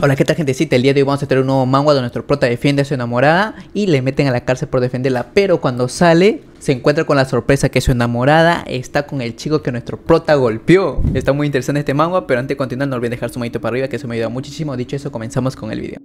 Hola, ¿qué tal gentecita? El día de hoy vamos a tener un nuevo manga donde nuestro prota defiende a su enamorada y le meten a la cárcel por defenderla, pero cuando sale se encuentra con la sorpresa que su enamorada está con el chico que nuestro prota golpeó. Está muy interesante este manga, pero antes de continuar no olviden dejar su manito para arriba que eso me ayuda muchísimo. Dicho eso, comenzamos con el video.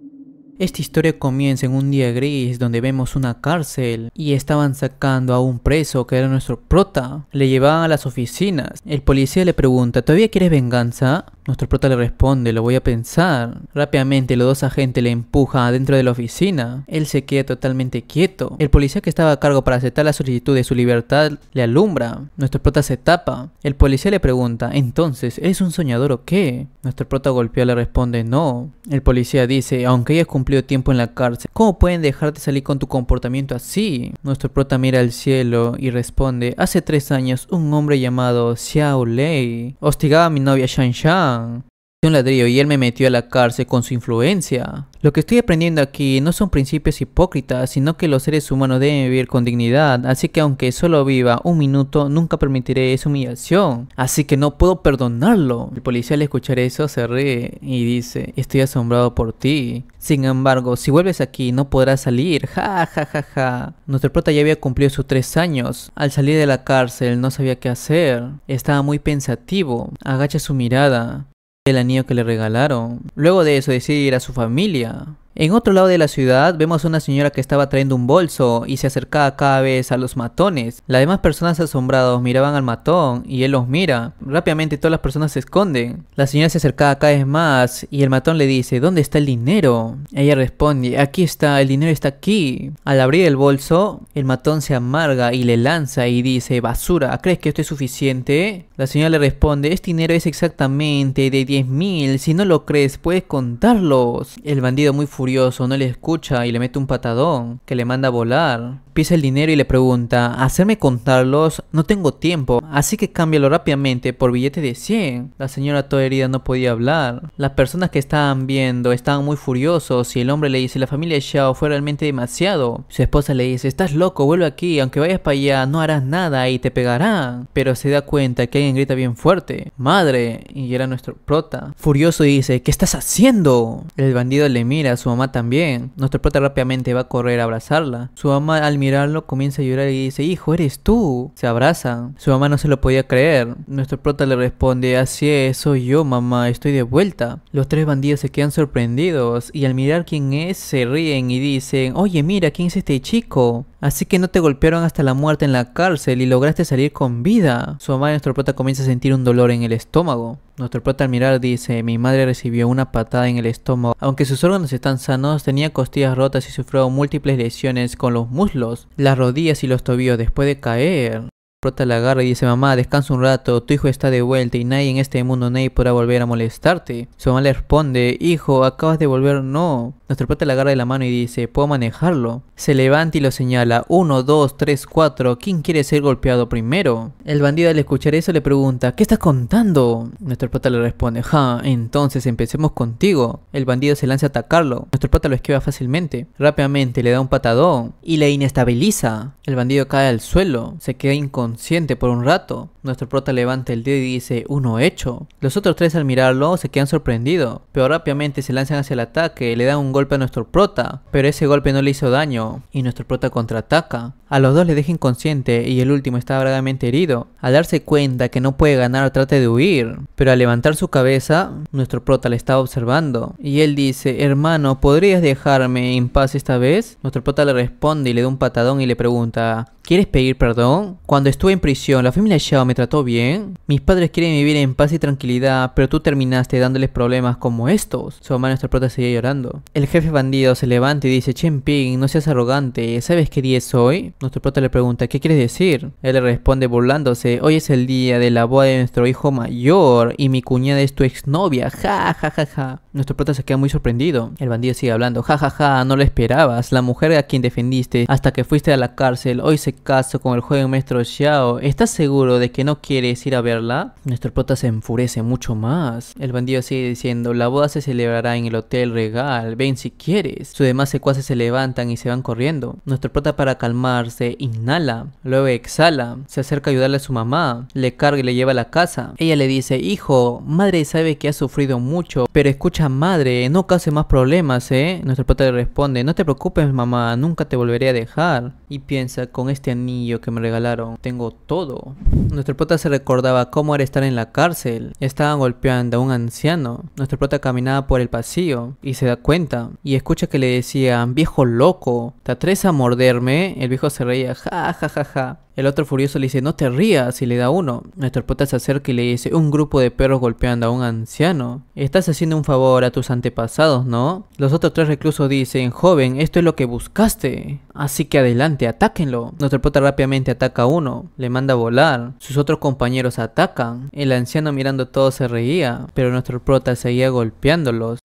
Esta historia comienza en un día gris donde vemos una cárcel y estaban sacando a un preso que era nuestro prota. Le llevaban a las oficinas. El policía le pregunta, ¿todavía quieres venganza? Nuestro prota le responde, lo voy a pensar. Rápidamente los dos agentes le empujan adentro de la oficina. Él se queda totalmente quieto. El policía que estaba a cargo para aceptar la solicitud de su libertad le alumbra. Nuestro prota se tapa. El policía le pregunta, entonces, ¿eres un soñador o qué? Nuestro prota le responde, no. El policía dice, aunque hayas cumplido tiempo en la cárcel, ¿cómo pueden dejarte salir con tu comportamiento así? Nuestro prota mira al cielo y responde, hace tres años un hombre llamado Xiao Lei hostigaba a mi novia Shan Shan un ladrillo y él me metió a la cárcel con su influencia. Lo que estoy aprendiendo aquí no son principios hipócritas, sino que los seres humanos deben vivir con dignidad, así que aunque solo viva un minuto, nunca permitiré esa humillación, así que no puedo perdonarlo. El policía al escuchar eso se ríe y dice, estoy asombrado por ti. Sin embargo, si vuelves aquí no podrás salir, ja ja ja ja. Nuestro prota ya había cumplido sus tres años. Al salir de la cárcel no sabía qué hacer. Estaba muy pensativo. Agacha su mirada el anillo que le regalaron. Luego de eso decide ir a su familia en otro lado de la ciudad vemos a una señora que estaba trayendo un bolso y se acercaba cada vez a los matones. Las demás personas asombrados miraban al matón y él los mira. Rápidamente todas las personas se esconden. La señora se acercaba cada vez más y el matón le dice, ¿dónde está el dinero? Ella responde, aquí está, el dinero está aquí. Al abrir el bolso, el matón se amarga y le lanza y dice, basura, ¿crees que esto es suficiente? La señora le responde, este dinero es exactamente de 10.000 mil, si no lo crees puedes contarlos. El bandido muy Curioso, no le escucha y le mete un patadón que le manda a volar pisa el dinero y le pregunta, hacerme contarlos, no tengo tiempo, así que cámbialo rápidamente por billete de 100. La señora toda herida no podía hablar. Las personas que estaban viendo estaban muy furiosos y el hombre le dice, la familia Xiao fue realmente demasiado. Su esposa le dice, estás loco, vuelve aquí, aunque vayas para allá no harás nada y te pegarán. Pero se da cuenta que alguien grita bien fuerte, madre, y era nuestro prota. Furioso dice, ¿qué estás haciendo? El bandido le mira, a su mamá también. Nuestro prota rápidamente va a correr a abrazarla. Su mamá al mirarlo, comienza a llorar y dice, hijo, eres tú. Se abrazan. Su mamá no se lo podía creer. Nuestro prota le responde, así es, soy yo, mamá, estoy de vuelta. Los tres bandidos se quedan sorprendidos y al mirar quién es, se ríen y dicen, oye, mira, ¿quién es este chico? Así que no te golpearon hasta la muerte en la cárcel y lograste salir con vida. Su mamá nuestro prota comienza a sentir un dolor en el estómago. Nuestro prota al mirar dice, mi madre recibió una patada en el estómago. Aunque sus órganos están sanos, tenía costillas rotas y sufrió múltiples lesiones con los muslos, las rodillas y los tobillos después de caer. Prota la agarra y dice, mamá, descansa un rato, tu hijo está de vuelta y nadie en este mundo, nadie podrá volver a molestarte. Su mamá le responde, hijo, acabas de volver, no. Nuestro pata la agarra de la mano y dice, puedo manejarlo. Se levanta y lo señala, 1, 2, 3, 4, ¿quién quiere ser golpeado primero? El bandido al escuchar eso le pregunta, ¿qué estás contando? Nuestro pata le responde, ja, entonces empecemos contigo. El bandido se lanza a atacarlo, nuestro pata lo esquiva fácilmente, rápidamente le da un patadón y le inestabiliza. El bandido cae al suelo, se queda inconsciente siente por un rato. Nuestro prota levanta el dedo y dice, uno hecho. Los otros tres al mirarlo se quedan sorprendidos, pero rápidamente se lanzan hacia el ataque, le dan un golpe a nuestro prota, pero ese golpe no le hizo daño, y nuestro prota contraataca. A los dos le deja inconsciente y el último está gravemente herido. Al darse cuenta que no puede ganar, trata de huir, pero al levantar su cabeza, nuestro prota le estaba observando, y él dice, hermano, ¿podrías dejarme en paz esta vez? Nuestro prota le responde y le da un patadón y le pregunta, ¿quieres pedir perdón? Cuando estuve en prisión, la familia Xiao trató bien. Mis padres quieren vivir en paz y tranquilidad, pero tú terminaste dándoles problemas como estos. Su mamá, nuestra prota, sigue llorando. El jefe bandido se levanta y dice, Chen Ping, no seas arrogante, ¿sabes qué día es hoy? Nuestro prota le pregunta, ¿qué quieres decir? Él le responde burlándose, hoy es el día de la boda de nuestro hijo mayor y mi cuñada es tu exnovia, ja, ja, ja, ja. Nuestro prota se queda muy sorprendido. El bandido sigue hablando, ja, ja, ja, no lo esperabas, la mujer a quien defendiste hasta que fuiste a la cárcel, hoy se casó con el joven maestro Xiao, ¿estás seguro de que no quieres ir a verla, nuestro prota se enfurece mucho más. El bandido sigue diciendo, la boda se celebrará en el Hotel Regal, ven si quieres. Sus demás secuaces se levantan y se van corriendo. Nuestro prota para calmarse inhala, luego exhala, se acerca a ayudarle a su mamá, le carga y le lleva a la casa. Ella le dice, hijo, madre sabe que has sufrido mucho, pero escucha madre, no cause más problemas, ¿eh? Nuestro prota le responde, no te preocupes mamá, nunca te volveré a dejar. Y piensa, con este anillo que me regalaron, tengo todo. Nuestro nuestro prota se recordaba cómo era estar en la cárcel. Estaban golpeando a un anciano. Nuestro prota caminaba por el pasillo y se da cuenta y escucha que le decían, viejo loco, ¿te atreves a morderme? El viejo se reía, ja, ja, ja, ja. El otro furioso le dice, no te rías si le da uno. Nuestro prota se acerca y le dice, un grupo de perros golpeando a un anciano. Estás haciendo un favor a tus antepasados, ¿no? Los otros tres reclusos dicen, joven, esto es lo que buscaste. Así que adelante, atáquenlo. Nuestro prota rápidamente ataca a uno, le manda a volar. Sus otros compañeros atacan. El anciano mirando todo se reía, pero nuestro prota seguía golpeándolos.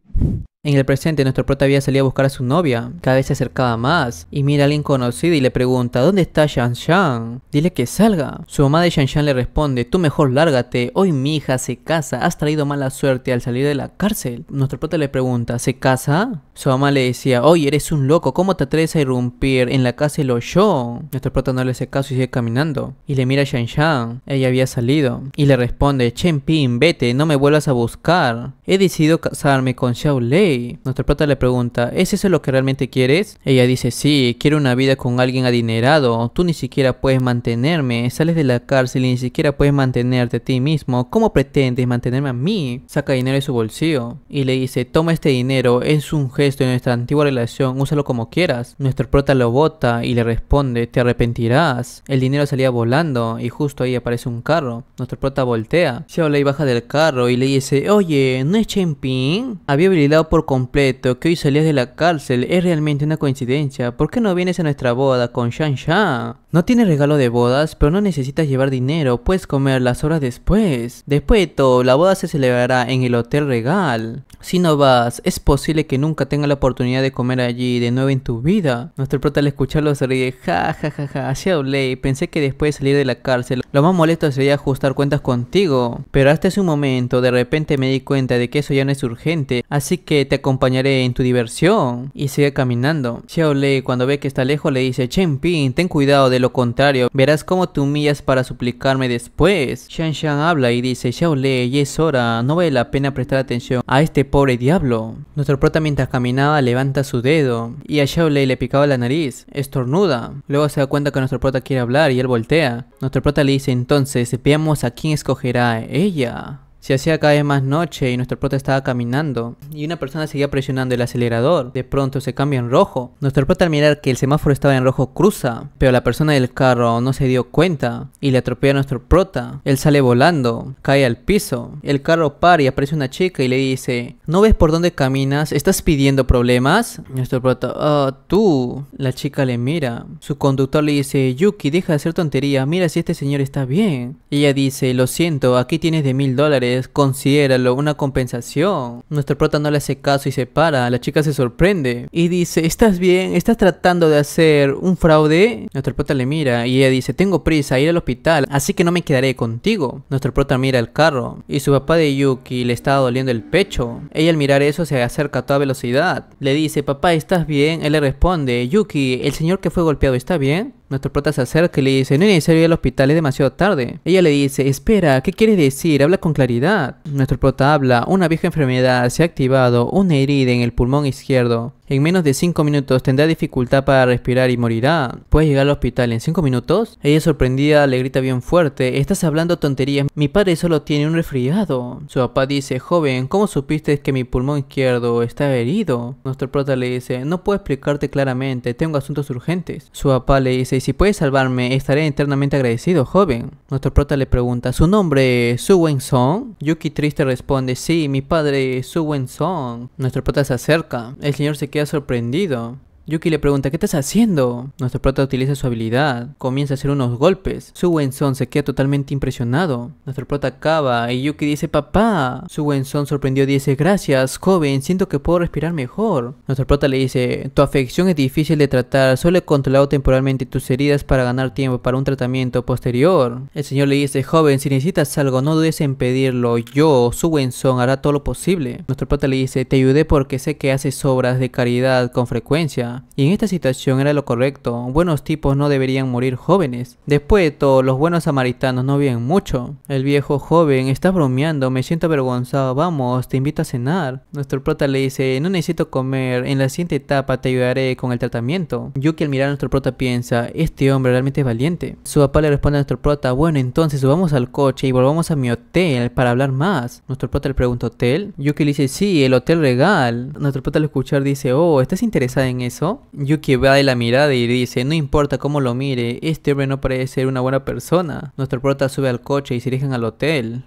En el presente, nuestro prota había salido a buscar a su novia. Cada vez se acercaba más. Y mira a alguien conocido y le pregunta, ¿dónde está Shan Shan? Dile que salga. Su mamá de Shan Shan le responde, tú mejor lárgate. Hoy mi hija se casa. Has traído mala suerte al salir de la cárcel. Nuestro prota le pregunta, ¿se casa? Su mamá le decía, oye, eres un loco. ¿Cómo te atreves a irrumpir en la cárcel o yo? Nuestro prota no le hace caso y sigue caminando. Y le mira a Shan Shan. Ella había salido. Y le responde, Chen Ping, vete, no me vuelvas a buscar. He decidido casarme con Xiao Lei nuestro nuestra le pregunta, ¿es eso lo que realmente quieres? Ella dice, sí, quiero una vida con alguien adinerado, tú ni siquiera puedes mantenerme, sales de la cárcel y ni siquiera puedes mantenerte a ti mismo, ¿cómo pretendes mantenerme a mí? Saca dinero de su bolsillo y le dice, toma este dinero, es un gesto de nuestra antigua relación, úsalo como quieras. Nuestro prota lo bota y le responde, te arrepentirás. El dinero salía volando y justo ahí aparece un carro. Nuestro prota voltea. habla y baja del carro y le dice, oye, ¿no es Chen Había brillado por completo que hoy salías de la cárcel es realmente una coincidencia. ¿Por qué no vienes a nuestra boda con Shan Shan? No tienes regalo de bodas, pero no necesitas llevar dinero, puedes comer las horas después. Después de todo, la boda se celebrará en el Hotel Regal. Si no vas, es posible que nunca tengas la oportunidad de comer allí de nuevo en tu vida. Nuestro prota al escucharlo se ríe, ja ja ja ja, hablé y pensé que después de salir de la cárcel, lo más molesto sería ajustar cuentas contigo. Pero hasta ese momento, de repente me di cuenta de que eso ya no es urgente, así que te acompañaré en tu diversión. Y sigue caminando. Xiao Lei cuando ve que está lejos le dice, Chen Ping, ten cuidado, de lo contrario, verás cómo te humillas para suplicarme después. Shan Shan habla y dice, Xiao Lei, ya es hora, no vale la pena prestar atención a este pobre diablo. Nuestro prota mientras caminaba levanta su dedo y a Xiao Lei le picaba la nariz, estornuda. Luego se da cuenta que nuestro prota quiere hablar y él voltea. Nuestro prota le dice entonces, veamos a quién escogerá ella. Se hacía cada vez más noche y nuestro prota estaba caminando y una persona seguía presionando el acelerador. De pronto se cambia en rojo. Nuestro prota al mirar que el semáforo estaba en rojo cruza, pero la persona del carro no se dio cuenta y le atropella a nuestro prota. Él sale volando, cae al piso. El carro para y aparece una chica y le dice, ¿no ves por dónde caminas? ¿Estás pidiendo problemas? Nuestro prota, ah, tú. La chica le mira. Su conductor le dice, Yuki, deja de hacer tonterías mira si este señor está bien. Ella dice, lo siento, aquí tienes de mil dólares considéralo una compensación. Nuestro prota no le hace caso y se para. La chica se sorprende y dice, ¿estás bien? ¿Estás tratando de hacer un fraude? Nuestro prota le mira y ella dice, tengo prisa ir al hospital, así que no me quedaré contigo. Nuestro prota mira el carro y su papá de Yuki le estaba doliendo el pecho. Ella al mirar eso se acerca a toda velocidad. Le dice, papá, ¿estás bien? Él le responde, Yuki, el señor que fue golpeado está bien. Nuestro prota se acerca y le dice, no es necesario ir al hospital, es demasiado tarde. Ella le dice, espera, ¿qué quieres decir? Habla con claridad. Nuestro prota habla, una vieja enfermedad se ha activado, una herida en el pulmón izquierdo en menos de 5 minutos tendrá dificultad para respirar y morirá. ¿Puedes llegar al hospital en 5 minutos? Ella sorprendida le grita bien fuerte, estás hablando tonterías, mi padre solo tiene un resfriado. Su papá dice, joven, ¿cómo supiste que mi pulmón izquierdo está herido? Nuestro prota le dice, no puedo explicarte claramente, tengo asuntos urgentes. Su papá le dice, si puedes salvarme, estaré eternamente agradecido, joven. Nuestro prota le pregunta, ¿su nombre es Su Wen Song? Yuki triste responde, sí, mi padre es Su Wen Song. Nuestro prota se acerca, el señor se queda sorprendido. Yuki le pregunta, ¿qué estás haciendo? Nuestro prota utiliza su habilidad, comienza a hacer unos golpes. Su son se queda totalmente impresionado. Nuestro prota acaba y Yuki dice, papá. Su son sorprendió y dice, gracias, joven, siento que puedo respirar mejor. Nuestro prota le dice, tu afección es difícil de tratar, solo he controlado temporalmente tus heridas para ganar tiempo para un tratamiento posterior. El señor le dice, joven, si necesitas algo, no dudes en pedirlo. Yo, su son hará todo lo posible. Nuestro prota le dice, te ayudé porque sé que haces obras de caridad con frecuencia. Y en esta situación era lo correcto, buenos tipos no deberían morir jóvenes. Después de todo, los buenos samaritanos no viven mucho. El viejo joven está bromeando, me siento avergonzado, vamos, te invito a cenar. Nuestro prota le dice, no necesito comer, en la siguiente etapa te ayudaré con el tratamiento. Yuki al mirar a nuestro prota piensa, este hombre realmente es valiente. Su papá le responde a nuestro prota, bueno entonces subamos al coche y volvamos a mi hotel para hablar más. Nuestro prota le pregunta, ¿hotel? Yuki le dice, sí, el hotel regal. Nuestro prota al escuchar dice, oh, ¿estás interesada en eso? Yuki va de la mirada y dice, no importa cómo lo mire, este hombre no parece ser una buena persona. Nuestro prota sube al coche y se dirigen al hotel.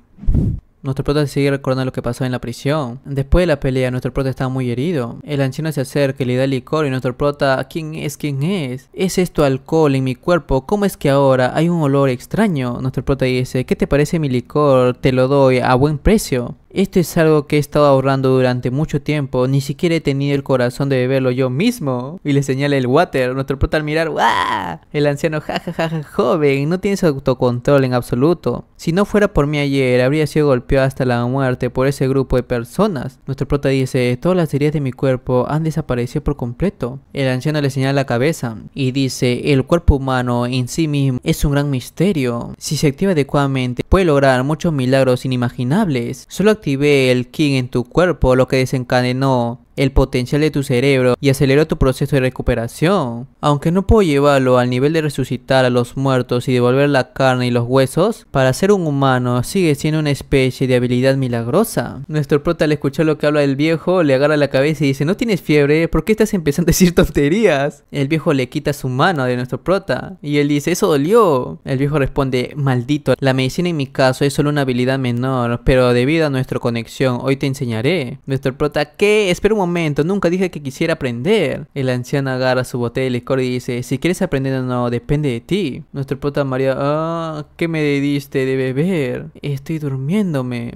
Nuestro prota sigue recordando lo que pasó en la prisión. Después de la pelea, nuestro prota está muy herido. El anciano se acerca y le da licor y nuestro prota, ¿quién es? ¿quién es? ¿Es esto alcohol en mi cuerpo? ¿Cómo es que ahora hay un olor extraño? Nuestro prota dice, ¿qué te parece mi licor? Te lo doy a buen precio. Esto es algo que he estado ahorrando durante mucho tiempo, ni siquiera he tenido el corazón de beberlo yo mismo. Y le señala el water, nuestro prota al mirar, ¡guau! El anciano, jajajaja, joven, no tienes autocontrol en absoluto. Si no fuera por mí ayer, habría sido golpeado hasta la muerte por ese grupo de personas. Nuestro prota dice, todas las heridas de mi cuerpo han desaparecido por completo. El anciano le señala la cabeza y dice, el cuerpo humano en sí mismo es un gran misterio. Si se activa adecuadamente, puede lograr muchos milagros inimaginables. Solo ve el King en tu cuerpo, lo que desencadenó el potencial de tu cerebro y acelera tu proceso de recuperación. Aunque no puedo llevarlo al nivel de resucitar a los muertos y devolver la carne y los huesos, para ser un humano sigue siendo una especie de habilidad milagrosa. Nuestro prota al escuchar lo que habla el viejo le agarra la cabeza y dice, ¿no tienes fiebre? ¿Por qué estás empezando a decir tonterías? El viejo le quita su mano de nuestro prota y él dice, eso dolió. El viejo responde, maldito, la medicina en mi caso es solo una habilidad menor, pero debido a nuestra conexión hoy te enseñaré. Nuestro prota, ¿qué? Espera un momento nunca dije que quisiera aprender. El anciano agarra su botella y licor y dice, si quieres aprender o no, depende de ti. Nuestro prota María, ah, ¿qué me diste de beber? Estoy durmiéndome.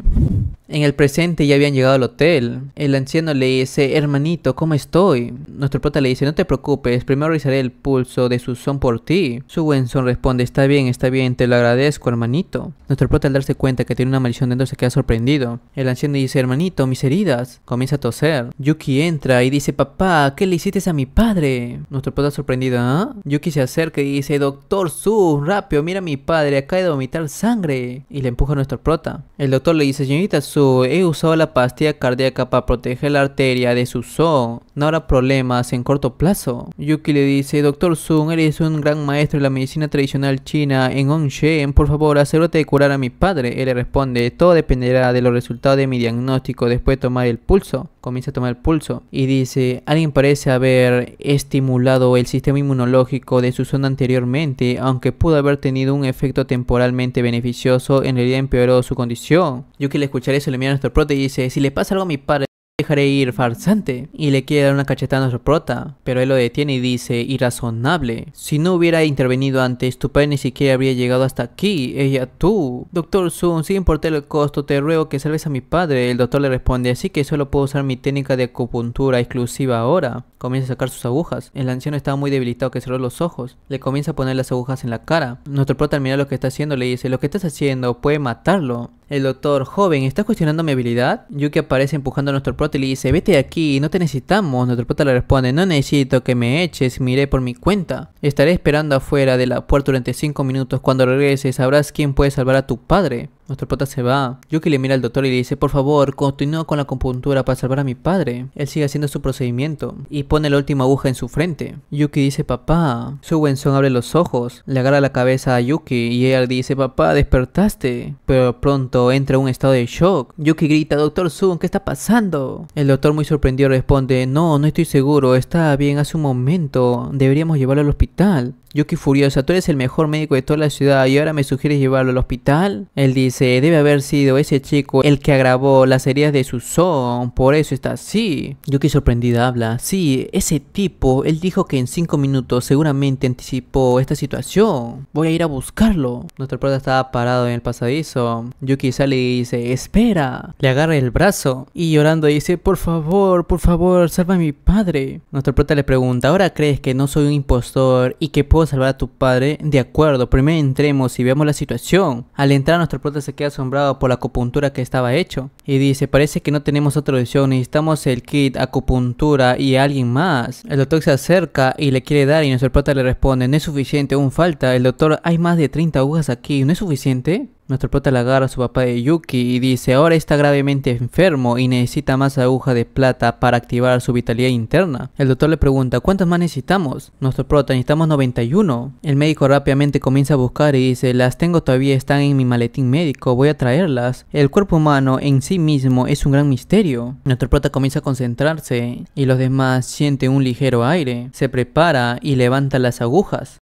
En el presente ya habían llegado al hotel. El anciano le dice, hermanito, ¿cómo estoy? Nuestro prota le dice, no te preocupes, primero revisaré el pulso de su son por ti. Su buen son responde, está bien, está bien, te lo agradezco, hermanito. Nuestro prota al darse cuenta que tiene una maldición dentro se queda sorprendido. El anciano dice, hermanito, mis heridas. Comienza a toser. Yuki entra y dice, papá, ¿qué le hiciste a mi padre? Nuestro prota sorprendido, ¿ah? Yuki se acerca y dice, doctor Su, rápido, mira a mi padre, acaba de vomitar sangre. Y le empuja a nuestro prota. El doctor le dice, señorita Su, he usado la pastilla cardíaca para proteger la arteria de su so. No habrá problemas en corto plazo. Yuki le dice, doctor Su, eres un gran maestro de la medicina tradicional china en Hongshen, por favor, asegúrate de curar a mi padre. Él le responde, todo dependerá de los resultados de mi diagnóstico después de tomar el pulso. Comienza a tomar el pulso y dice, alguien parece haber estimulado el sistema inmunológico de su zona anteriormente, aunque pudo haber tenido un efecto temporalmente beneficioso, en realidad empeoró su condición. Yuki le escuchar eso le mira a nuestro prote y dice, si le pasa algo a mi padre, Dejaré ir, farsante. Y le quiere dar una cachetada a nuestro prota, pero él lo detiene y dice, irrazonable. Si no hubiera intervenido antes, tu padre ni siquiera habría llegado hasta aquí, ella tú. Doctor Sun, sin importar el costo, te ruego que salves a mi padre. El doctor le responde, así que solo puedo usar mi técnica de acupuntura exclusiva ahora comienza a sacar sus agujas. El anciano estaba muy debilitado que cerró los ojos. Le comienza a poner las agujas en la cara. Nuestro prota mira lo que está haciendo le dice, lo que estás haciendo puede matarlo. El doctor, joven, ¿estás cuestionando mi habilidad? Yuki aparece empujando a nuestro prota y le dice, vete de aquí, no te necesitamos. Nuestro prota le responde, no necesito que me eches, miré por mi cuenta. Estaré esperando afuera de la puerta durante 5 minutos. Cuando regreses sabrás quién puede salvar a tu padre. Nuestro pata se va. Yuki le mira al doctor y le dice, por favor, continúa con la compuntura para salvar a mi padre. Él sigue haciendo su procedimiento y pone la última aguja en su frente. Yuki dice, papá. Su son abre los ojos, le agarra la cabeza a Yuki y ella dice, papá, despertaste. Pero pronto entra en un estado de shock. Yuki grita, doctor Sun, ¿qué está pasando? El doctor muy sorprendido responde, no, no estoy seguro, está bien hace un momento, deberíamos llevarlo al hospital. Yuki furiosa, tú eres el mejor médico de toda la ciudad y ahora me sugieres llevarlo al hospital. Él dice, debe haber sido ese chico el que agravó las heridas de su son. por eso está así. Yuki sorprendida habla, sí, ese tipo, él dijo que en cinco minutos seguramente anticipó esta situación. Voy a ir a buscarlo. Nuestro prota estaba parado en el pasadizo. Yuki sale y dice, espera. Le agarra el brazo y llorando dice, por favor, por favor, salva a mi padre. Nuestro prota le pregunta, ¿ahora crees que no soy un impostor y que puedo salvar a tu padre? De acuerdo, primero entremos y veamos la situación. Al entrar nuestro prota se queda asombrado por la acupuntura que estaba hecho. Y dice, parece que no tenemos otra opción, necesitamos el kit, acupuntura y alguien más. El doctor se acerca y le quiere dar y nuestro prota le responde, no es suficiente, aún falta. El doctor, hay más de 30 agujas aquí, ¿no es suficiente? Nuestro prota le agarra a su papá de Yuki y dice, ahora está gravemente enfermo y necesita más aguja de plata para activar su vitalidad interna. El doctor le pregunta, ¿cuántas más necesitamos? Nuestro prota, necesitamos 91. El médico rápidamente comienza a buscar y dice, las tengo todavía, están en mi maletín médico, voy a traerlas. El cuerpo humano en sí mismo es un gran misterio. Nuestro prota comienza a concentrarse y los demás sienten un ligero aire. Se prepara y levanta las agujas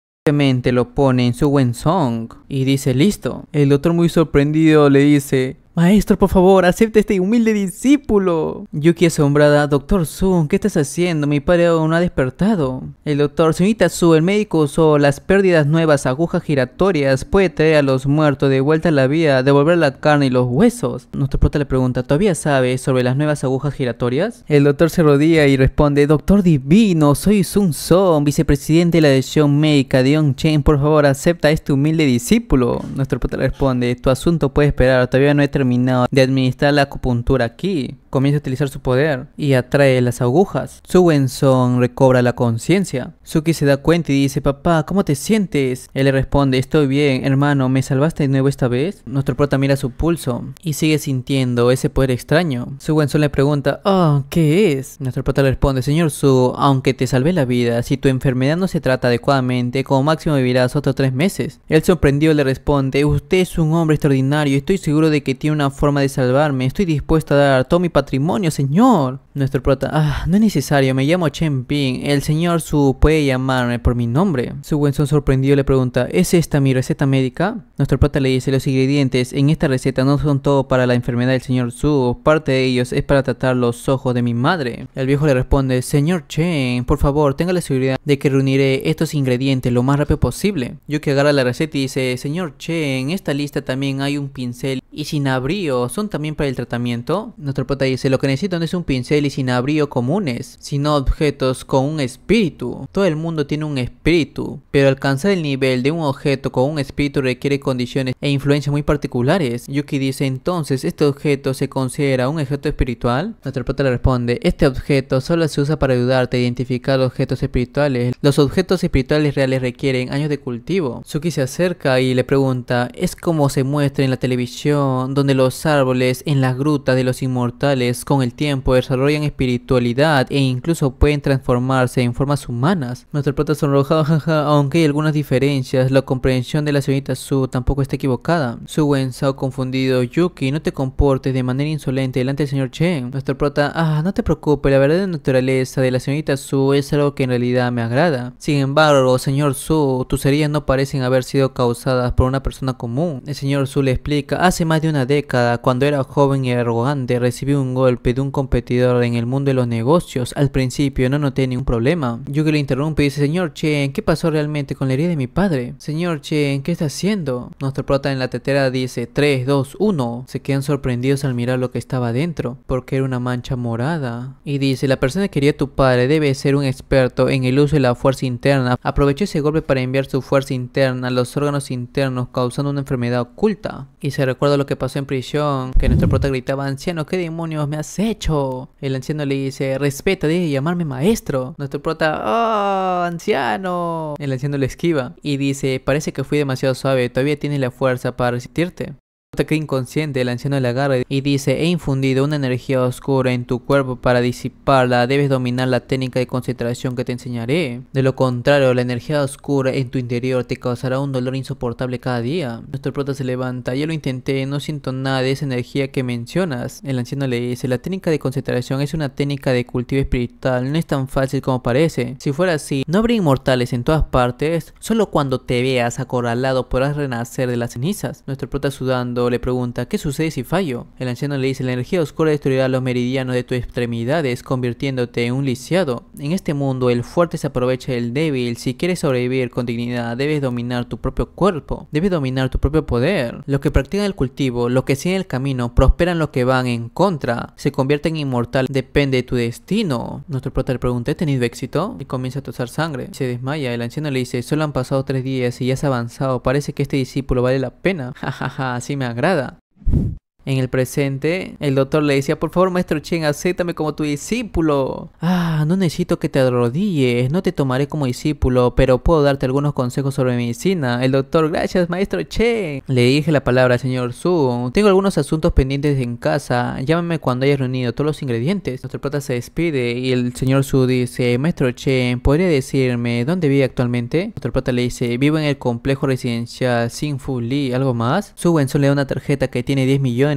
lo pone en su buen song y dice listo. El otro muy sorprendido le dice Maestro, por favor, acepta este humilde discípulo. Yuki asombrada. Doctor Sun, ¿qué estás haciendo? Mi padre aún no ha despertado. El doctor, señorita Su, el médico usó las pérdidas nuevas, agujas giratorias. Puede traer a los muertos de vuelta a la vida, devolver la carne y los huesos. Nuestro prota le pregunta, ¿todavía sabe sobre las nuevas agujas giratorias? El doctor se rodía y responde, Doctor divino, soy Sun Song, vicepresidente de la edición médica de Chen. Por favor, acepta este humilde discípulo. Nuestro prota le responde, tu asunto puede esperar, todavía no he terminado de administrar la acupuntura aquí comienza a utilizar su poder y atrae las agujas. Suwenson recobra la conciencia. Suki se da cuenta y dice, papá, ¿cómo te sientes? Él le responde, estoy bien, hermano, ¿me salvaste de nuevo esta vez? Nuestro prota mira su pulso y sigue sintiendo ese poder extraño. Su Suwenson le pregunta, oh, ¿qué es? Nuestro prota le responde, señor Su, aunque te salvé la vida, si tu enfermedad no se trata adecuadamente, como máximo vivirás otros tres meses. Él sorprendido le responde, usted es un hombre extraordinario, estoy seguro de que tiene una forma de salvarme, estoy dispuesto a dar todo mi patrimonio, señor. Nuestro prota. Ah, no es necesario, me llamo Chen Ping. El señor Su puede llamarme por mi nombre. Su buen son sorprendido le pregunta, ¿es esta mi receta médica? Nuestro prota le dice, los ingredientes en esta receta no son todo para la enfermedad del señor Su, parte de ellos es para tratar los ojos de mi madre. El viejo le responde, señor Chen, por favor, tenga la seguridad de que reuniré estos ingredientes lo más rápido posible. Yo que agarra la receta y dice, señor Chen, en esta lista también hay un pincel y sin abrío, ¿son también para el tratamiento? Nuestro prota dice, lo que necesitan es un pincel y sin abrío comunes, sino objetos con un espíritu. Todo el mundo tiene un espíritu, pero alcanzar el nivel de un objeto con un espíritu requiere condiciones e influencias muy particulares. Yuki dice, entonces, ¿este objeto se considera un objeto espiritual? La terapeuta le responde, este objeto solo se usa para ayudarte a identificar objetos espirituales. Los objetos espirituales reales requieren años de cultivo. Suki se acerca y le pregunta, ¿es como se muestra en la televisión, donde los árboles en las grutas de los inmortales con el tiempo desarrollan espiritualidad e incluso pueden transformarse en formas humanas. Nuestro prota sonrojado, aunque hay algunas diferencias, la comprensión de la señorita Su tampoco está equivocada. Su sao confundido, Yuki, no te comportes de manera insolente delante del señor Chen. Nuestro prota, ah, no te preocupes, la verdadera naturaleza de la señorita Su es algo que en realidad me agrada. Sin embargo, señor Su, tus heridas no parecen haber sido causadas por una persona común. El señor Su le explica, hace más de una década, cuando era joven y arrogante, recibió un golpe de un competidor en el mundo de los negocios, al principio no noté ningún problema. Yugi le interrumpe y dice, señor Chen, ¿qué pasó realmente con la herida de mi padre? Señor Chen, ¿qué está haciendo? Nuestro prota en la tetera dice, 3, 2, 1. Se quedan sorprendidos al mirar lo que estaba dentro, porque era una mancha morada. Y dice, la persona que quería tu padre debe ser un experto en el uso de la fuerza interna. Aprovechó ese golpe para enviar su fuerza interna a los órganos internos, causando una enfermedad oculta. Y se recuerda lo que pasó en prisión, que nuestro prota gritaba, anciano, ¿qué demonios? me has hecho? El anciano le dice, respeta, de llamarme maestro. Nuestro prota, oh, anciano. El anciano le esquiva y dice, parece que fui demasiado suave, todavía tienes la fuerza para resistirte que inconsciente el anciano le agarra y dice, he infundido una energía oscura en tu cuerpo para disiparla, debes dominar la técnica de concentración que te enseñaré. De lo contrario, la energía oscura en tu interior te causará un dolor insoportable cada día. Nuestro prota se levanta, ya lo intenté, no siento nada de esa energía que mencionas. El anciano le dice, la técnica de concentración es una técnica de cultivo espiritual, no es tan fácil como parece. Si fuera así, no habría inmortales en todas partes, solo cuando te veas acorralado podrás renacer de las cenizas. Nuestro prota sudando le pregunta, ¿qué sucede si fallo? El anciano le dice, la energía oscura destruirá los meridianos de tus extremidades, convirtiéndote en un lisiado. En este mundo, el fuerte se aprovecha del débil. Si quieres sobrevivir con dignidad, debes dominar tu propio cuerpo, debes dominar tu propio poder. Los que practican el cultivo, los que siguen el camino, prosperan los que van en contra, se convierten en inmortal, depende de tu destino. Nuestro prota le pregunta, ¿he tenido éxito? Y comienza a tosar sangre. Se desmaya, el anciano le dice, solo han pasado tres días y ya has avanzado, parece que este discípulo vale la pena. Jajaja, así me agrada. En el presente, el doctor le decía, por favor maestro Chen, acéptame como tu discípulo. Ah, no necesito que te arrodilles, no te tomaré como discípulo, pero puedo darte algunos consejos sobre medicina. El doctor, gracias maestro Chen. Le dije la palabra al señor Su. Tengo algunos asuntos pendientes en casa, llámame cuando hayas reunido todos los ingredientes. Nuestro plata se despide y el señor Su dice, maestro Chen, ¿podría decirme dónde vive actualmente? Nuestro plata le dice, vivo en el complejo residencial Fu Li, ¿algo más? Su en le da una tarjeta que tiene 10 millones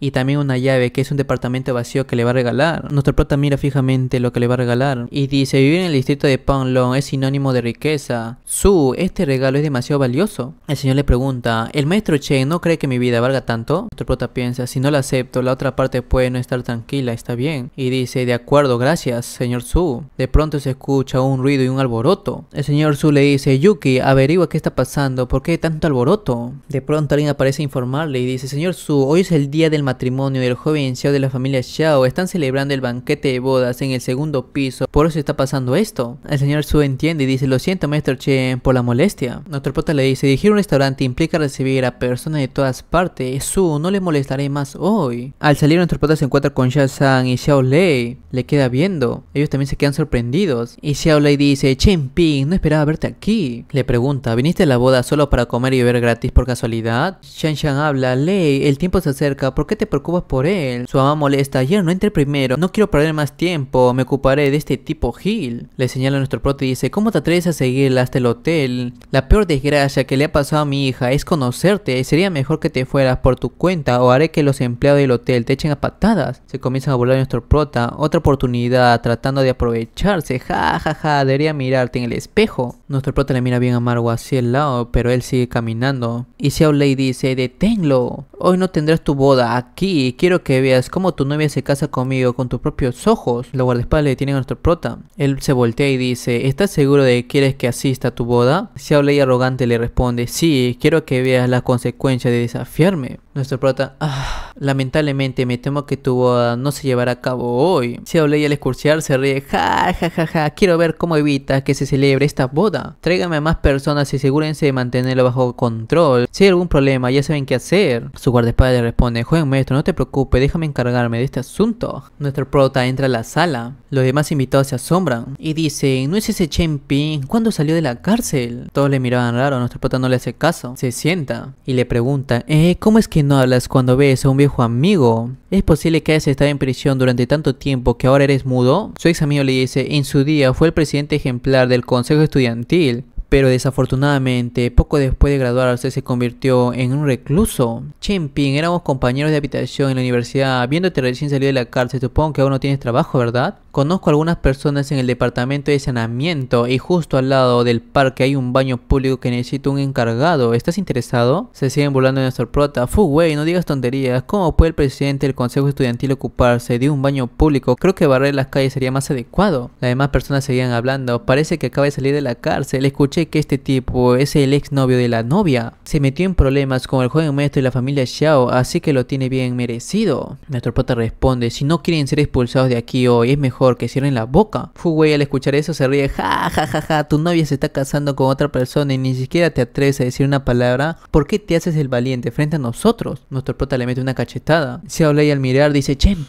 y también una llave que es un departamento vacío que le va a regalar. Nuestro prota mira fijamente lo que le va a regalar y dice vivir en el distrito de Panglong es sinónimo de riqueza. Su, este regalo es demasiado valioso. El señor le pregunta, ¿el maestro Che no cree que mi vida valga tanto? Nuestro prota piensa, si no la acepto, la otra parte puede no estar tranquila, está bien. Y dice, de acuerdo, gracias, señor Su. De pronto se escucha un ruido y un alboroto. El señor Su le dice, Yuki, averigua qué está pasando, ¿por qué tanto alboroto? De pronto alguien aparece a informarle y dice, señor Su, hoy el día del matrimonio y el joven Xiao de la familia Xiao están celebrando el banquete de bodas en el segundo piso, por eso está pasando esto. El señor Su entiende y dice, lo siento maestro Chen por la molestia. Nuestro pota le dice, dirigir un restaurante implica recibir a personas de todas partes, Su, no le molestaré más hoy. Al salir nuestro pota se encuentra con Xiao San y Xiao Lei, le queda viendo, ellos también se quedan sorprendidos. Y Xiao Lei dice, Chen Ping, no esperaba verte aquí. Le pregunta, ¿viniste a la boda solo para comer y beber gratis por casualidad? Shan Shan habla, Lei, el tiempo se cerca, ¿por qué te preocupas por él? Su mamá molesta, ayer no entré primero, no quiero perder más tiempo, me ocuparé de este tipo Gil. Le señala a nuestro prota y dice, ¿cómo te atreves a seguir hasta el hotel? La peor desgracia que le ha pasado a mi hija es conocerte, sería mejor que te fueras por tu cuenta o haré que los empleados del hotel te echen a patadas. Se comienzan a burlar a nuestro prota, otra oportunidad tratando de aprovecharse, Jajaja. ja debería mirarte en el espejo. Nuestro prota le mira bien amargo hacia el lado, pero él sigue caminando. Y Xiao Lei dice, deténlo, hoy no tendrás tu boda aquí quiero que veas como tu novia se casa conmigo con tus propios ojos. La guardaespaldas le tiene a nuestro prota. Él se voltea y dice, ¿estás seguro de que quieres que asista a tu boda? habla y arrogante le responde, sí, quiero que veas las consecuencias de desafiarme. Nuestro prota, ah, lamentablemente me temo que tu boda no se llevará a cabo hoy. y al excursiar se ríe, ja, ja, ja, ja, quiero ver cómo evita que se celebre esta boda. Tráigame a más personas y asegúrense de mantenerlo bajo control. Si hay algún problema, ya saben qué hacer. Su guardaespaldas le responde, joven maestro, no te preocupes, déjame encargarme de este asunto. Nuestro prota entra a la sala, los demás invitados se asombran y dicen, ¿no es ese Chen Ping? ¿Cuándo salió de la cárcel? Todos le miraban raro, nuestro prota no le hace caso. Se sienta y le pregunta, eh, ¿cómo es que no hablas cuando ves a un viejo amigo? ¿Es posible que hayas estado en prisión durante tanto tiempo que ahora eres mudo? Su ex amigo le dice, en su día fue el presidente ejemplar del consejo estudiantil, pero desafortunadamente poco después de graduarse se convirtió en un recluso. Chen Ping, éramos compañeros de habitación en la universidad, viéndote recién salir de la cárcel, supongo que aún no tienes trabajo, ¿verdad? Conozco algunas personas en el departamento de saneamiento y justo al lado del parque hay un baño público que necesita un encargado. ¿Estás interesado? Se siguen burlando de nuestro prota. Fu, güey, no digas tonterías. ¿Cómo puede el presidente del consejo estudiantil ocuparse de un baño público? Creo que barrer las calles sería más adecuado. Las demás personas seguían hablando. Parece que acaba de salir de la cárcel. Escuché que este tipo es el novio de la novia. Se metió en problemas con el joven maestro y la familia Xiao, así que lo tiene bien merecido. Nuestro prota responde, si no quieren ser expulsados de aquí hoy, es mejor que cierren la boca. Fu Wei al escuchar eso se ríe, ja, ja, ja, ja, tu novia se está casando con otra persona y ni siquiera te atreves a decir una palabra. ¿Por qué te haces el valiente frente a nosotros? Nuestro prota le mete una cachetada. Xiao Lei al mirar dice, Chen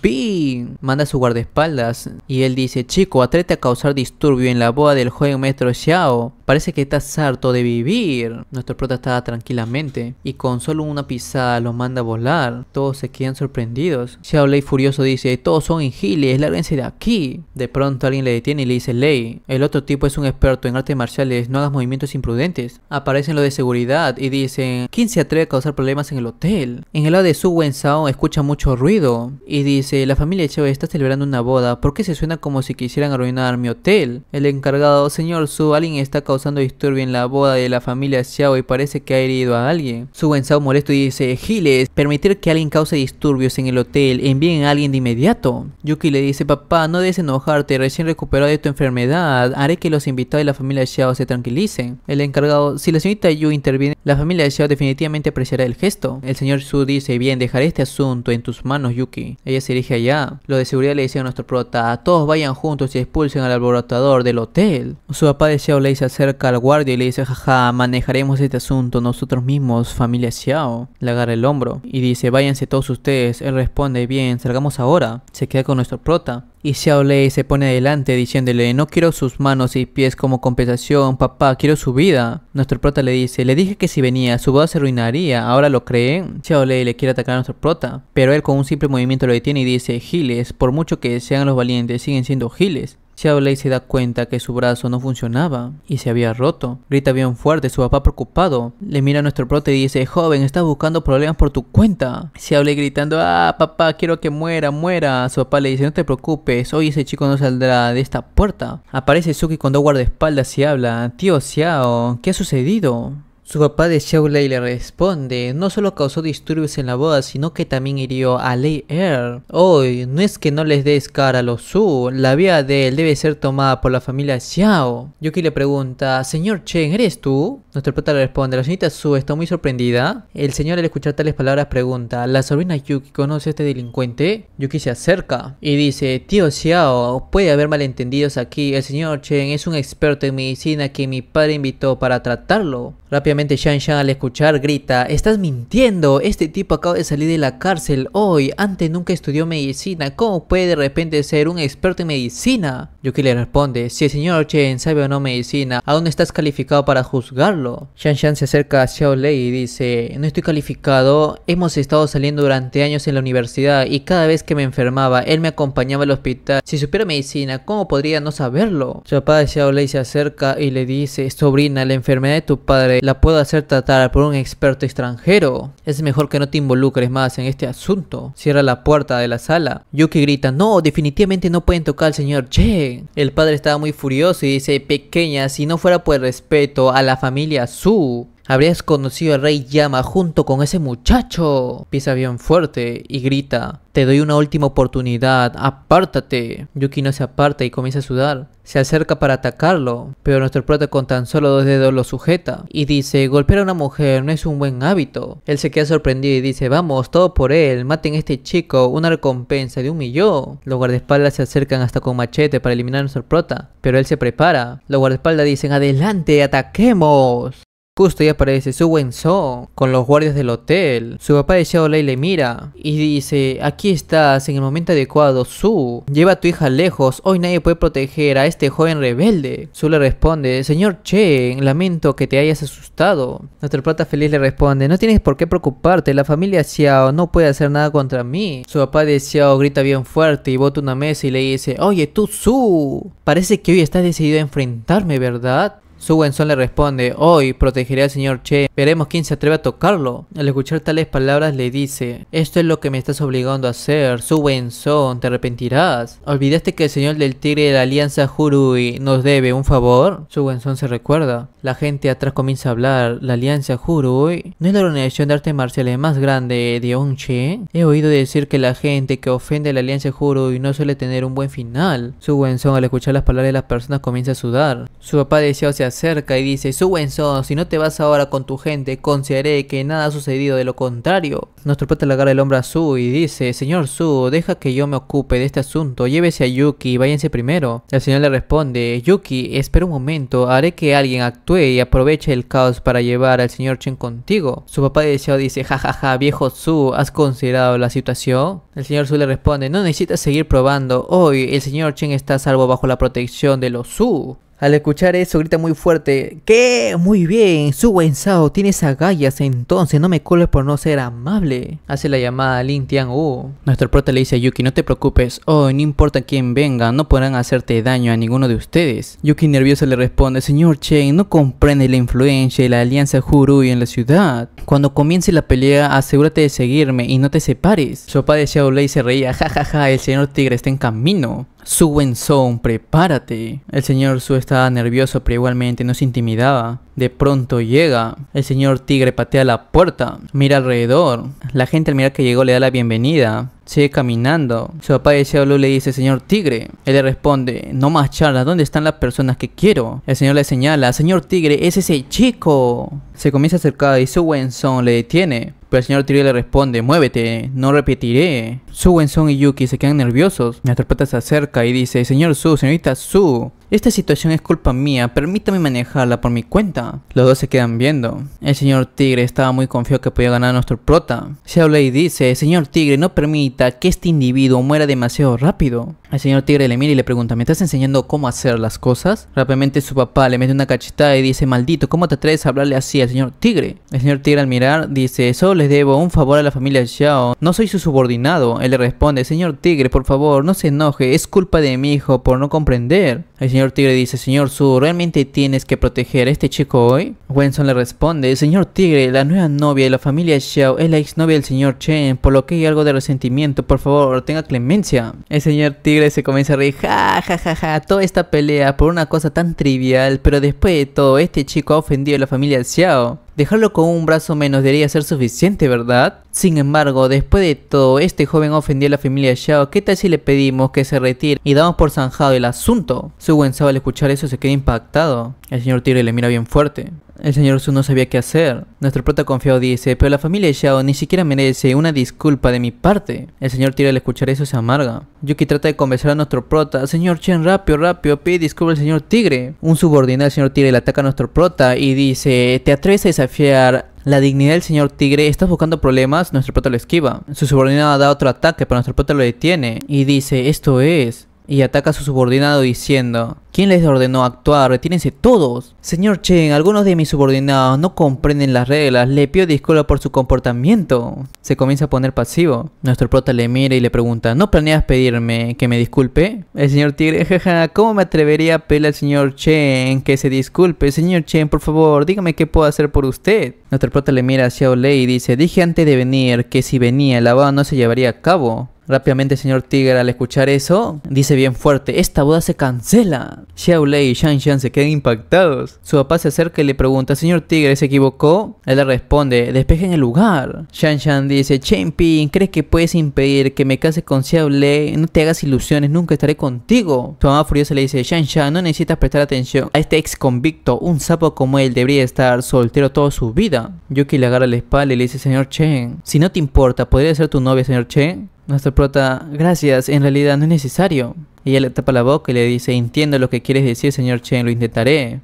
manda a su guardaespaldas. Y él dice, chico, atrete a causar disturbio en la boda del joven maestro Xiao. Parece que que estás harto de vivir. Nuestro prota está tranquilamente y con solo una pisada lo manda a volar. Todos se quedan sorprendidos. Xiao Lei furioso dice, todos son la lárguense de aquí. De pronto alguien le detiene y le dice, Lei, el otro tipo es un experto en artes marciales, no hagas movimientos imprudentes. Aparecen los de seguridad y dicen, ¿quién se atreve a causar problemas en el hotel? En el lado de Su Wen escucha mucho ruido y dice, la familia Chao está celebrando una boda, ¿por qué se suena como si quisieran arruinar mi hotel? El encargado, señor Su, alguien está causando disturbio en la boda de la familia Xiao y parece que ha herido a alguien. Su Sao molesto y dice, Giles, permitir que alguien cause disturbios en el hotel, envíen a alguien de inmediato. Yuki le dice, papá, no debes enojarte, recién recuperado de tu enfermedad, haré que los invitados de la familia Xiao se tranquilicen. El encargado, si la señorita Yu interviene la familia de Xiao definitivamente apreciará el gesto. El señor Su dice, bien, dejaré este asunto en tus manos, Yuki. Ella se dirige allá. Lo de seguridad le dice a nuestro prota, todos vayan juntos y expulsen al alborotador del hotel. Su papá de Xiao le dice acerca al guardia y le dice, jaja, manejaremos este asunto nosotros mismos, familia Xiao. Le agarra el hombro y dice, váyanse todos ustedes. Él responde, bien, salgamos ahora. Se queda con nuestro prota. Y Xiao se pone adelante diciéndole, no quiero sus manos y pies como compensación, papá, quiero su vida. Nuestro prota le dice, le dije que si venía, su boda se arruinaría, ahora lo creen. Xiao le quiere atacar a nuestro prota, pero él con un simple movimiento lo detiene y dice, giles, por mucho que sean los valientes, siguen siendo giles. Xiaolei se da cuenta que su brazo no funcionaba y se había roto. Grita bien fuerte, su papá preocupado. Le mira a nuestro prota y dice, joven, estás buscando problemas por tu cuenta. Xiaolei gritando, ah, papá, quiero que muera, muera. Su papá le dice, no te preocupes, hoy ese chico no saldrá de esta puerta. Aparece Suki con dos guardaespaldas y habla, tío Xiao, ¿qué ha sucedido? Su papá de Lei le responde, no solo causó disturbios en la boda, sino que también hirió a Lei Er. Hoy, no es que no les des cara a los Su, la vida de él debe ser tomada por la familia Xiao. Yuki le pregunta, señor Chen, ¿eres tú? Nuestro prota le responde, la señorita Su está muy sorprendida. El señor al escuchar tales palabras pregunta, ¿la sobrina Yuki conoce a este delincuente? Yuki se acerca y dice, tío Xiao, puede haber malentendidos aquí. El señor Chen es un experto en medicina que mi padre invitó para tratarlo. Rápidamente Shan Shan al escuchar grita, estás mintiendo, este tipo acaba de salir de la cárcel hoy, antes nunca estudió medicina, ¿cómo puede de repente ser un experto en medicina? Yuki le responde, si el señor Chen sabe o no medicina, aún estás calificado para juzgarlo. Shan se acerca a Xiao Lei y dice, no estoy calificado, hemos estado saliendo durante años en la universidad y cada vez que me enfermaba, él me acompañaba al hospital. Si supiera medicina, ¿cómo podría no saberlo? Su papá Xiao Lei se acerca y le dice, sobrina, la enfermedad de tu padre la puedo hacer tratar por un experto extranjero. Es mejor que no te involucres más en este asunto. Cierra la puerta de la sala. Yuki grita, no, definitivamente no pueden tocar al señor Che. El padre estaba muy furioso y dice, pequeña, si no fuera por respeto a la familia Iaçu habrías conocido al rey Yama junto con ese muchacho. Pisa bien fuerte y grita, te doy una última oportunidad, apártate. Yuki no se aparta y comienza a sudar. Se acerca para atacarlo, pero nuestro prota con tan solo dos dedos lo sujeta y dice, golpear a una mujer no es un buen hábito. Él se queda sorprendido y dice, vamos, todo por él, maten a este chico, una recompensa de un millón. Los guardaespaldas se acercan hasta con machete para eliminar a nuestro prota, pero él se prepara. Los guardaespaldas dicen, adelante, ataquemos. Justo ahí aparece Su Wenzo con los guardias del hotel. Su papá de Xiao Lei le mira y dice, aquí estás en el momento adecuado, Su. Lleva a tu hija lejos, hoy nadie puede proteger a este joven rebelde. Su le responde, señor Chen, lamento que te hayas asustado. Nuestra plata feliz le responde, no tienes por qué preocuparte, la familia Xiao no puede hacer nada contra mí. Su papá de Xiao grita bien fuerte y bota una mesa y le dice, oye tú, Su, parece que hoy estás decidido a enfrentarme, ¿verdad? Su Suwenson le responde, hoy protegeré al señor Che, veremos quién se atreve a tocarlo. Al escuchar tales palabras le dice, esto es lo que me estás obligando a hacer, Su son te arrepentirás. ¿Olvidaste que el señor del tigre de la alianza Jurui nos debe un favor? Su Suwenson se recuerda. La gente atrás comienza a hablar, la alianza Jurui no es la organización de artes marciales más grande de Che? He oído decir que la gente que ofende a la alianza Jurui no suele tener un buen final. Su son al escuchar las palabras de las personas comienza a sudar. Su papá decía sea acerca y dice, Su son, si no te vas ahora con tu gente, consideré que nada ha sucedido de lo contrario. Nuestro pata le agarra el hombro a Su y dice, Señor Su, deja que yo me ocupe de este asunto, llévese a Yuki y váyanse primero. El señor le responde, Yuki, espera un momento, haré que alguien actúe y aproveche el caos para llevar al señor Chen contigo. Su papá de deseo dice, jajaja, viejo Su, ¿has considerado la situación? El señor Su le responde, no necesitas seguir probando, hoy el señor Chen está salvo bajo la protección de los Su. Al escuchar eso, grita muy fuerte. ¿Qué? Muy bien, Su Sao, tienes agallas entonces, no me coles por no ser amable. Hace la llamada a Lin Tian Wu. Nuestro prota le dice a Yuki, no te preocupes, oh, no importa quién venga, no podrán hacerte daño a ninguno de ustedes. Yuki nervioso le responde, señor Chen, no comprende la influencia y la alianza Jurui en la ciudad. Cuando comience la pelea, asegúrate de seguirme y no te separes. Su padre Xiao Lei se reía, jajaja, ja, ja, el señor tigre está en camino. Su buen son, prepárate. El señor Su estaba nervioso, pero igualmente no se intimidaba. De pronto llega. El señor Tigre patea la puerta. Mira alrededor. La gente al mirar que llegó le da la bienvenida. Sigue caminando. Su papá de Xiaolu le dice, señor Tigre. Él le responde, no más charla. ¿dónde están las personas que quiero? El señor le señala, señor Tigre, es ese chico. Se comienza a acercar y su buen son le detiene. Pero el señor Tiri le responde, muévete, no repetiré. Su, son y Yuki se quedan nerviosos. La torpeta se acerca y dice, señor Su, señorita Su, esta situación es culpa mía, permítame manejarla por mi cuenta. Los dos se quedan viendo. El señor Tigre estaba muy confiado que podía ganar a nuestro prota. Xiao habla dice, señor Tigre, no permita que este individuo muera demasiado rápido. El señor Tigre le mira y le pregunta, ¿me estás enseñando cómo hacer las cosas? Rápidamente su papá le mete una cachetada y dice, maldito, ¿cómo te atreves a hablarle así al señor Tigre? El señor Tigre al mirar dice, solo les debo un favor a la familia Xiao, no soy su subordinado. Él le responde, señor Tigre, por favor, no se enoje, es culpa de mi hijo por no comprender señor Tigre dice, señor Su, ¿realmente tienes que proteger a este chico hoy? Wenson le responde, señor Tigre, la nueva novia de la familia Xiao es la exnovia del señor Chen, por lo que hay algo de resentimiento, por favor, tenga clemencia. El señor Tigre se comienza a reír, ja, ja, ja, ja, toda esta pelea por una cosa tan trivial, pero después de todo, este chico ha ofendido a la familia Xiao. Dejarlo con un brazo menos debería ser suficiente, ¿verdad? Sin embargo, después de todo, este joven ofendió a la familia Xiao. ¿Qué tal si le pedimos que se retire y damos por zanjado el asunto? Su sabe al escuchar eso se queda impactado. El señor Tigre le mira bien fuerte. El señor Su no sabía qué hacer. Nuestro prota confiado dice, pero la familia Xiao ni siquiera merece una disculpa de mi parte. El señor tigre al escuchar eso se amarga. Yuki trata de convencer a nuestro prota. Señor Chen, rápido, rápido, pide descubre al señor Tigre. Un subordinado del señor Tigre le ataca a nuestro prota y dice, ¿te atreves a desafiar la dignidad del señor Tigre ¿Estás buscando problemas, nuestro prota lo esquiva. Su subordinado da otro ataque, pero nuestro prota lo detiene y dice, esto es, y ataca a su subordinado diciendo, ¿quién les ordenó actuar? Retírense todos. Señor Chen, algunos de mis subordinados no comprenden las reglas, le pido disculpas por su comportamiento. Se comienza a poner pasivo. Nuestro prota le mira y le pregunta, ¿no planeas pedirme que me disculpe? El señor Tigre, jaja, ¿cómo me atrevería a pedirle al señor Chen que se disculpe? Señor Chen, por favor, dígame qué puedo hacer por usted. Nuestro prota le mira hacia Xiao y dice, dije antes de venir que si venía la lavado no se llevaría a cabo. Rápidamente señor Tigre al escuchar eso dice bien fuerte, esta boda se cancela. Xiao Lei y Shang Shan se quedan impactados. Su papá se acerca y le pregunta, señor Tigre, ¿se equivocó? Él le responde, en el lugar. Shang Shan dice, Chen Ping, ¿crees que puedes impedir que me case con Xiao Lei? No te hagas ilusiones, nunca estaré contigo. Su mamá furiosa le dice, Shang Shan, no necesitas prestar atención a este ex convicto, un sapo como él debería estar soltero toda su vida. Yuki le agarra la espalda y le dice, señor Chen, si no te importa, ¿podría ser tu novia, señor Chen? Nuestro prota, gracias, en realidad no es necesario. Ella le tapa la boca y le dice, entiendo lo que quieres decir, señor Chen, lo intentaré.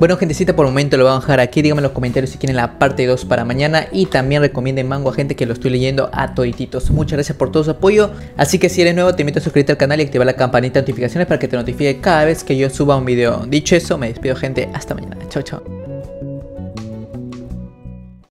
Bueno gentecita, este por el momento lo voy a dejar aquí, díganme en los comentarios si quieren la parte 2 para mañana y también recomienden Mango a gente que lo estoy leyendo a todititos. Muchas gracias por todo su apoyo, así que si eres nuevo te invito a suscribirte al canal y activar la campanita de notificaciones para que te notifique cada vez que yo suba un video. Dicho eso, me despido gente, hasta mañana, chao chao.